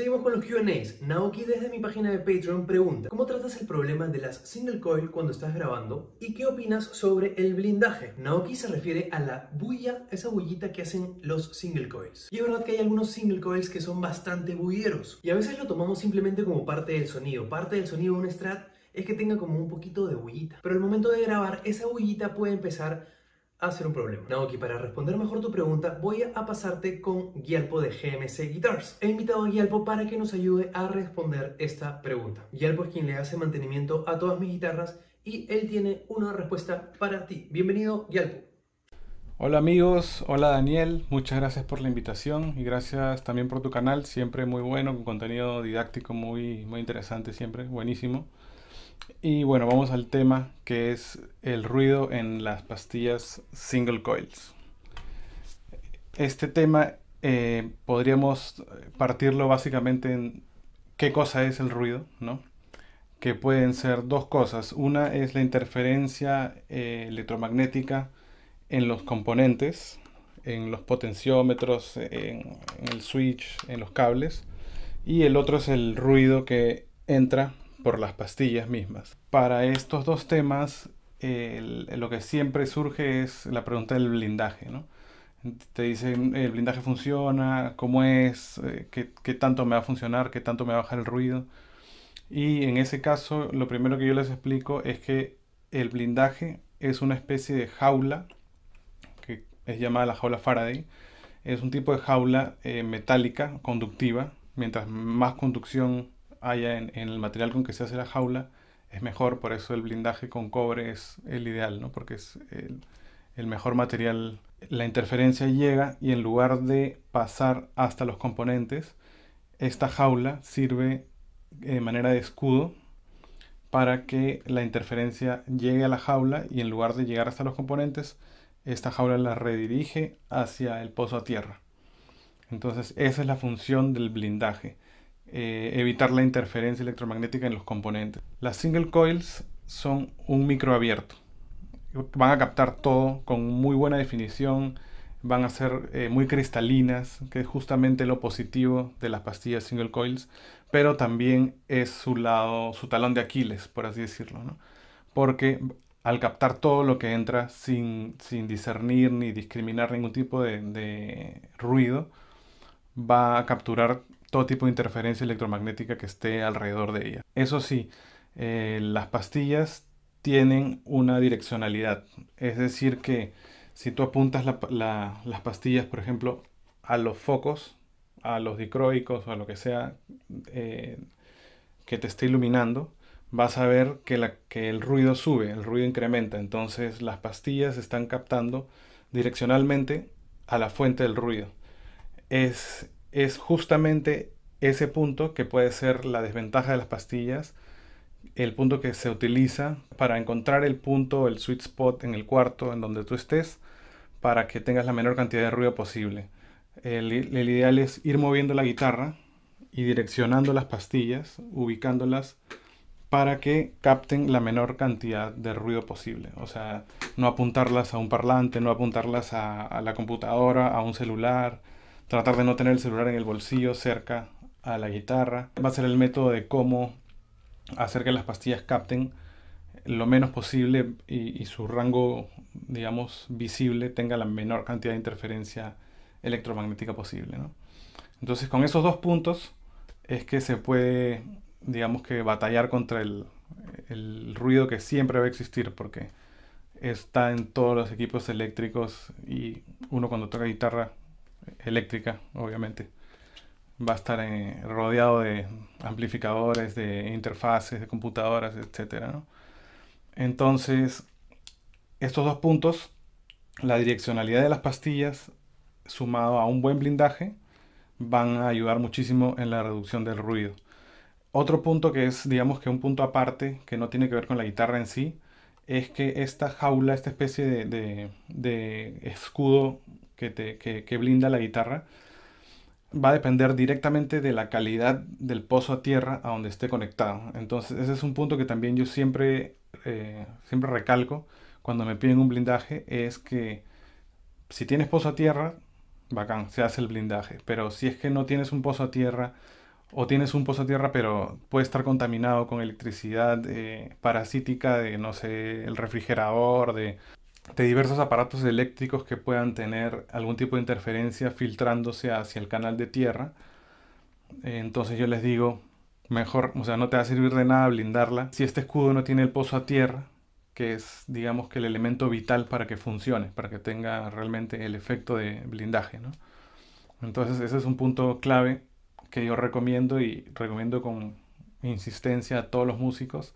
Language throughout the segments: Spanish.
Seguimos con los QAs. Naoki desde mi página de Patreon pregunta, ¿cómo tratas el problema de las single coil cuando estás grabando? ¿Y qué opinas sobre el blindaje? Naoki se refiere a la bulla, esa bullita que hacen los single coils. Y es verdad que hay algunos single coils que son bastante bulleros. Y a veces lo tomamos simplemente como parte del sonido. Parte del sonido de un strat es que tenga como un poquito de bullita. Pero al momento de grabar, esa bullita puede empezar hacer un problema. Naoki, para responder mejor tu pregunta, voy a pasarte con Guialpo de GMC Guitars. He invitado a Guialpo para que nos ayude a responder esta pregunta. Guialpo es quien le hace mantenimiento a todas mis guitarras y él tiene una respuesta para ti. Bienvenido, Guialpo. Hola amigos, hola Daniel, muchas gracias por la invitación y gracias también por tu canal, siempre muy bueno, con contenido didáctico muy, muy interesante, siempre buenísimo. Y bueno, vamos al tema que es el ruido en las pastillas single coils. Este tema eh, podríamos partirlo básicamente en qué cosa es el ruido, ¿no? Que pueden ser dos cosas. Una es la interferencia eh, electromagnética en los componentes, en los potenciómetros, en, el switch, en los cables. Y el otro es el ruido que entra por las pastillas mismas. Para estos dos temas, lo que siempre surge es la pregunta del blindaje, ¿no? Te dicen, el blindaje funciona, cómo es, eh, ¿Qué, qué tanto me va a funcionar, qué tanto me va a bajar el ruido. Y en ese caso, lo primero que yo les explico es que el blindaje es una especie de jaula es llamada la jaula Faraday. Es un tipo de jaula eh, metálica, conductiva. Mientras más conducción haya en, el material con que se hace la jaula, es mejor. Por eso el blindaje con cobre es el ideal, ¿no? porque es el mejor material. La interferencia llega y en lugar de pasar hasta los componentes, esta jaula sirve eh, de manera de escudo para que la interferencia llegue a la jaula y en lugar de llegar hasta los componentes, esta jaula la redirige hacia el pozo a tierra. Entonces esa es la función del blindaje, eh, evitar la interferencia electromagnética en los componentes. Las single coils son un micro abierto. Van a captar todo con muy buena definición, van a ser eh, muy cristalinas, que es justamente lo positivo de las pastillas single coils, pero también es su lado, su talón de Aquiles, por así decirlo, ¿no? porque al captar todo lo que entra sin, discernir ni discriminar ningún tipo de, ruido, va a capturar todo tipo de interferencia electromagnética que esté alrededor de ella. Eso sí, eh, las pastillas tienen una direccionalidad, es decir que si tú apuntas las pastillas, por ejemplo, a los focos, a los dicroicos o a lo que sea eh, que te esté iluminando, vas a ver que, el ruido sube, el ruido incrementa. Entonces las pastillas están captando direccionalmente a la fuente del ruido. Es, justamente ese punto que puede ser la desventaja de las pastillas, el punto que se utiliza para encontrar el punto, el sweet spot en el cuarto en donde tú estés, para que tengas la menor cantidad de ruido posible. El, el ideal es ir moviendo la guitarra y direccionando las pastillas, ubicándolas para que capten la menor cantidad de ruido posible. O sea, no apuntarlas a un parlante, no apuntarlas a, la computadora, a un celular, tratar de no tener el celular en el bolsillo cerca a la guitarra. Va a ser el método de cómo hacer que las pastillas capten lo menos posible y, su rango, digamos, visible tenga la menor cantidad de interferencia electromagnética posible. Entonces, con esos dos puntos es que se puede digamos que batallar contra el, ruido que siempre va a existir, porque está en todos los equipos eléctricos y uno cuando toca guitarra eléctrica, obviamente, va a estar eh, rodeado de amplificadores, de interfaces, de computadoras, etc. Entonces, estos dos puntos, la direccionalidad de las pastillas sumado a un buen blindaje, van a ayudar muchísimo en la reducción del ruido. Otro punto que es, digamos que un punto aparte, que no tiene que ver con la guitarra en sí, es que esta jaula, esta especie de, de, escudo que, te, que, que blinda la guitarra, va a depender directamente de la calidad del pozo a tierra a donde esté conectado. Entonces ese es un punto que también yo siempre, eh, siempre recalco cuando me piden un blindaje, es que si tienes pozo a tierra, bacán, se hace el blindaje. Pero si es que no tienes un pozo a tierra, o tienes un pozo a tierra, pero puede estar contaminado con electricidad eh, parasítica de, no sé, el refrigerador, de, de, diversos aparatos eléctricos que puedan tener algún tipo de interferencia filtrándose hacia el canal de tierra. entonces yo les digo, mejor, o sea, no te va a servir de nada blindarla. Si este escudo no tiene el pozo a tierra, que es, digamos, que el elemento vital para que funcione, para que tenga realmente el efecto de blindaje, ¿no? Entonces ese es un punto clave que yo recomiendo y recomiendo con insistencia a todos los músicos,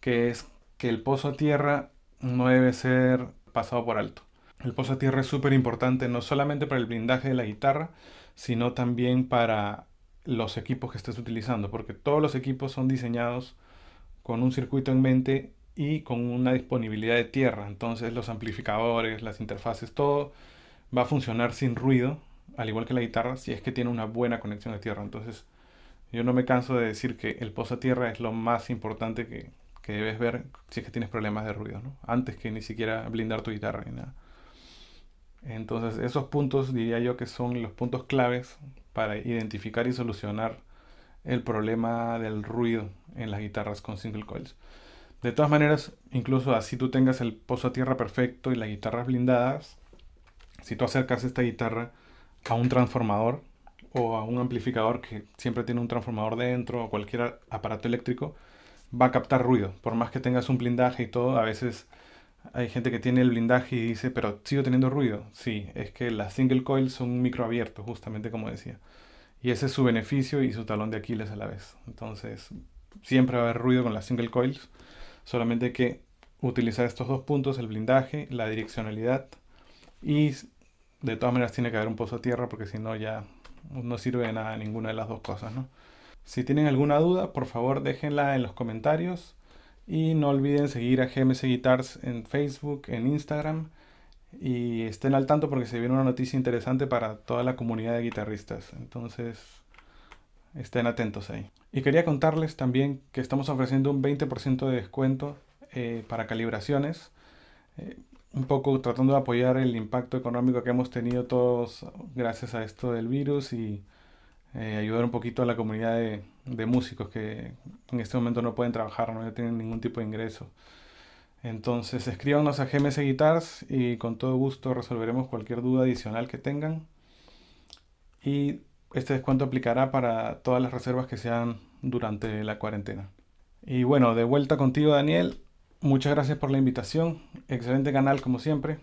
que es que el pozo a tierra no debe ser pasado por alto. El pozo a tierra es súper importante no solamente para el blindaje de la guitarra, sino también para los equipos que estés utilizando, porque todos los equipos son diseñados con un circuito en mente y con una disponibilidad de tierra. Entonces los amplificadores, las interfaces, todo va a funcionar sin ruido al igual que la guitarra, si es que tiene una buena conexión de tierra. Entonces, yo no me canso de decir que el pozo a tierra es lo más importante que, debes ver si es que tienes problemas de ruido, Antes que ni siquiera blindar tu guitarra ni nada. Entonces, esos puntos diría yo que son los puntos claves para identificar y solucionar el problema del ruido en las guitarras con single coils. De todas maneras, incluso así tú tengas el pozo a tierra perfecto y las guitarras blindadas, si tú acercas esta guitarra a un transformador o a un amplificador que siempre tiene un transformador dentro o cualquier aparato eléctrico, va a captar ruido. Por más que tengas un blindaje y todo, a veces hay gente que tiene el blindaje y dice, pero sigo teniendo ruido. Sí, es que las single coils son un micro abierto, justamente como decía. Y ese es su beneficio y su talón de Aquiles a la vez. Entonces, siempre va a haber ruido con las single coils. Solamente que utilizar estos dos puntos, el blindaje, la direccionalidad y de todas maneras tiene que haber un pozo a tierra porque si no ya no sirve de nada ninguna de las dos cosas, Si tienen alguna duda, por favor déjenla en los comentarios y no olviden seguir a GMS Guitars en Facebook, en Instagram y estén al tanto porque se viene una noticia interesante para toda la comunidad de guitarristas. Entonces, estén atentos ahí. Y quería contarles también que estamos ofreciendo un 20% de descuento eh, para calibraciones. Eh, un poco tratando de apoyar el impacto económico que hemos tenido todos gracias a esto del virus y eh, ayudar un poquito a la comunidad de, de, músicos que en este momento no pueden trabajar, no tienen ningún tipo de ingreso. Entonces escríbanos a GMS Guitars y con todo gusto resolveremos cualquier duda adicional que tengan. Y este descuento aplicará para todas las reservas que sean durante la cuarentena. Y bueno, de vuelta contigo Daniel Muchas gracias por la invitación. Excelente canal como siempre.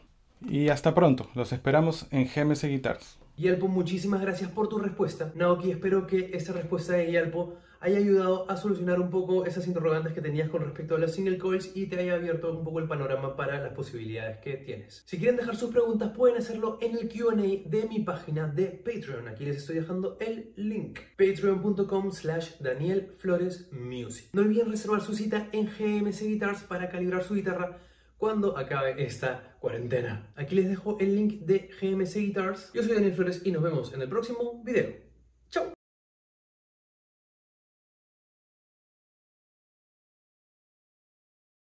Y hasta pronto. Los esperamos en GMS Guitars. Yalpo, muchísimas gracias por tu respuesta. Naoki, espero que esta respuesta de Yalpo haya ayudado a solucionar un poco esas interrogantes que tenías con respecto a los single coils y te haya abierto un poco el panorama para las posibilidades que tienes. Si quieren dejar sus preguntas pueden hacerlo en el Q&A de mi página de Patreon. Aquí les estoy dejando el link. Patreon.com slash Daniel Flores Music. No olviden reservar su cita en GMC Guitars para calibrar su guitarra cuando acabe esta cuarentena. Aquí les dejo el link de GMC Guitars. Yo soy Daniel Flores y nos vemos en el próximo video.